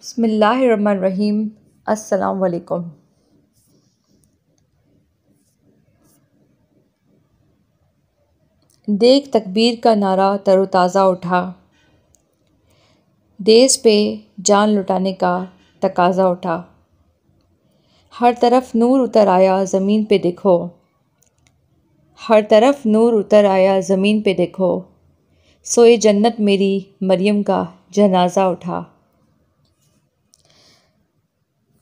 बसमीम अल्लाम देख तकबीर का नारा तरोताज़ा उठा देश पे जान लुटाने का तकाजा उठा हर तरफ नूर उतर आया ज़मीन पे देखो हर तरफ नूर उतर आया ज़मीन पे देखो सोए जन्नत मेरी मरियम का जनाजा उठा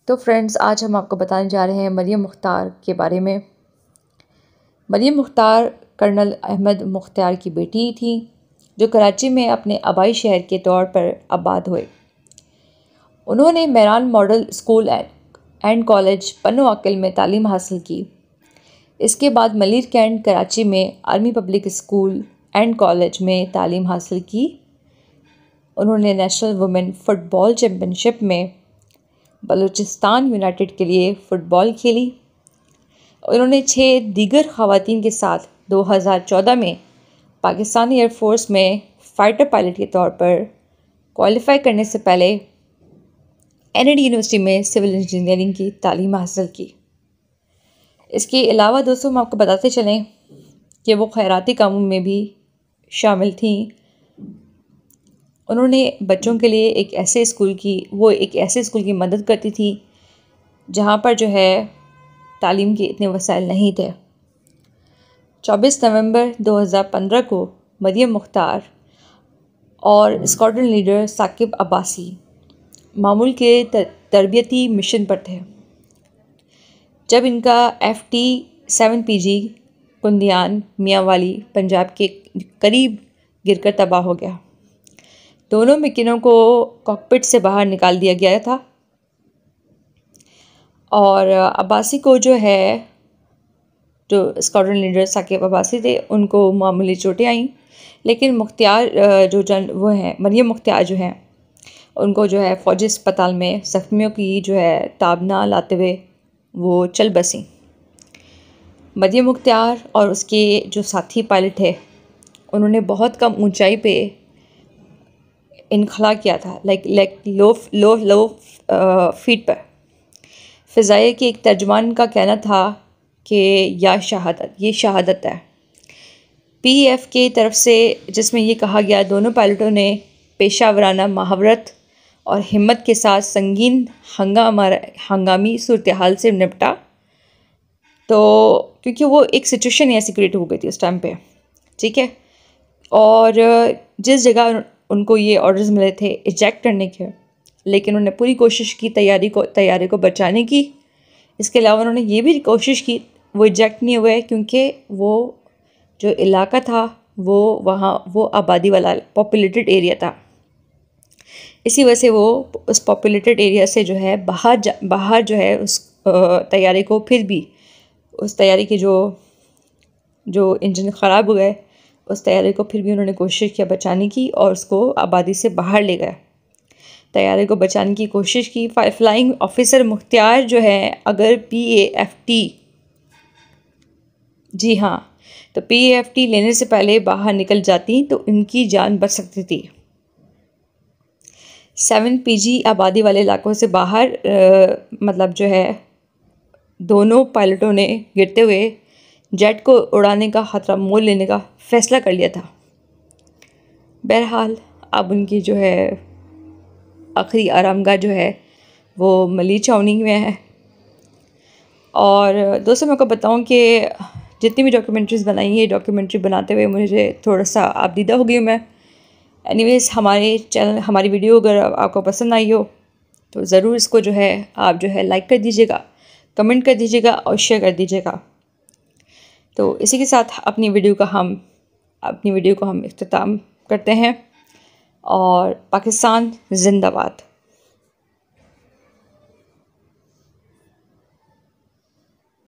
तो फ्रेंड्स आज हम आपको बताने जा रहे हैं मरियम मुख्तार के बारे में मरियम मुख्तार कर्नल अहमद मुख्तार की बेटी थी जो कराची में अपने आबाई शहर के तौर पर आबाद हुए उन्होंने मैरान model school and college Pano Aqil में तालीम हासिल की इसके बाद मलिर कैंट कराची में army public school and college में तालीम हासिल की उन्होंने नेशनल वुमेन फ़ुटबॉल चैम्पियनशिप में बलूचिस्तान यूनाइटेड के लिए फ़ुटबॉल खेली उन्होंने छः दीगर खातन के साथ 2014 में पाकिस्तानी एयरफोर्स में फ़ाइटर पायलट के तौर पर क्वालिफ़ाई करने से पहले एन यूनिवर्सिटी में सिविल इंजीनियरिंग की तालीम हासिल की इसके अलावा दोस्तों हम आपको बताते चलें कि वो खैराती कामों में भी शामिल थीं उन्होंने बच्चों के लिए एक ऐसे स्कूल की वो एक ऐसे स्कूल की मदद करती थी जहाँ पर जो है तालीम के इतने वसाइल नहीं थे 24 नवंबर 2015 को मरियम मुख्तार और स्कॉटन लीडर साकिब अब्बासी मामूल के तरबियती मिशन पर थे जब इनका F T seven P G Kundian वाली पंजाब के करीब गिरकर तबाह हो गया दोनों मकिनों को कॉकपिट से बाहर निकाल दिया गया था और अब्बासी को जो है जो स्कॉडन लीडर साकेब अब्बासी थे उनको मामूली चोटें आईं लेकिन मुख्तियार जो जन वो हैं मरियम मुख्तियार जो हैं उनको जो है फौजी अस्पताल में ज़ख्मियों की जो है ताबना लाते हुए वो चल बसी मरियम मुख्तियार और उसके जो साथी पायलट है उन्होंने बहुत कम ऊंचाई पे इनखला किया था like like low low low feet पर फ़ाई के एक तर्जमान का कहना था कि या शहादत ये शहादत है पी एफ़ के तरफ से जिसमें ये कहा गया दोनों पायलटों ने पेशा वराना महावरत और हिम्मत के साथ संगीन हंगामा हंगामी सूरत हाल से निपटा तो क्योंकि वो एक सिचुएशन ऐसी क्रिएट हो गई थी उस टाइम पे ठीक है और जिस जगह उनको ये ऑर्डर्स मिले थे इजेक्ट करने के लेकिन उन्होंने पूरी कोशिश की तैयारी को तैयारी को बचाने की इसके अलावा उन्होंने ये भी कोशिश की वो इजेक्ट नहीं हुए क्योंकि वो जो इलाका था वो वहाँ वो आबादी वाला पॉपुलेटेड एरिया था इसी वजह से वो उस पॉपुलेटेड एरिया से जो है बाहर जा बाहर जो है उस तैयारी को फिर भी उस तैयारी के जो जो इंजन ख़राब हो गए उस तैयारे को फिर भी उन्होंने कोशिश किया बचाने की और उसको आबादी से बाहर ले गया तैयारे को बचाने की कोशिश की फ्लाइंग ऑफिसर मुख्तियार जो है अगर पी एफ टी जी हाँ तो पी एफ टी लेने से पहले बाहर निकल जाती तो इनकी जान बच सकती थी सेवन पीजी आबादी वाले इलाकों से बाहर आ, मतलब जो है दोनों पायलटों ने गिरते हुए जेट को उड़ाने का ख़तरा मोल लेने का फ़ैसला कर लिया था बहरहाल अब उनकी जो है आखिरी आरामगाह जो है वो मली छावनी में है और दोस्तों मैं आपको बताऊँ कि जितनी भी डॉक्यूमेंट्रीज़ बनाई है डॉक्यूमेंट्री बनाते हुए मुझे थोड़ा सा आपदीदा हो गई मैं एनीवेज़ हमारे चैनल हमारी वीडियो अगर आपको पसंद आई हो तो ज़रूर इसको जो है आप जो है लाइक कर दीजिएगा कमेंट कर दीजिएगा और शेयर कर दीजिएगा तो हम्म। इसी के साथ अपनी वीडियो का हम अपनी वीडियो को हम अख्ताम करते हैं और पाकिस्तान जिंदाबाद